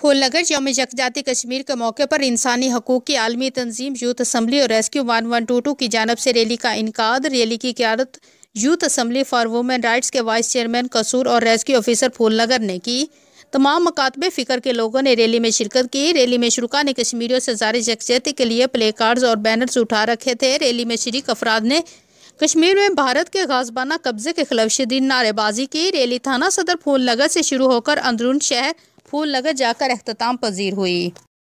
फूलनगर यौम यकजाती कश्मीर के मौके पर इंसानी हकूक़ की आलमी तंजीम यूथ असम्बली और rescue one one two two की जानब से रैली का इनका रैली की क्यादत youth assembly for women rights के वाइस चेयरमैन कसूर और रेस्क्यू ऑफिसर फूलनगर ने की तमाम मकातबे फ़िक्र के लोगों ने रैली में शिरकत की रैली में शुरुआ ने कश्मीरियों से जारी यकजहती के लिए प्ले कार्ड्स और बैनर्स उठा रखे थे रैली में शरीक अफराद ने कश्मीर में भारत के गाजबाना कब्जे के खिलाफ शदीन नारेबाजी की रैली थाना सदर फूलनगर से शुरू होकर अंदरून शहर फूल लगा जाकर अख्ताम पजीर हुई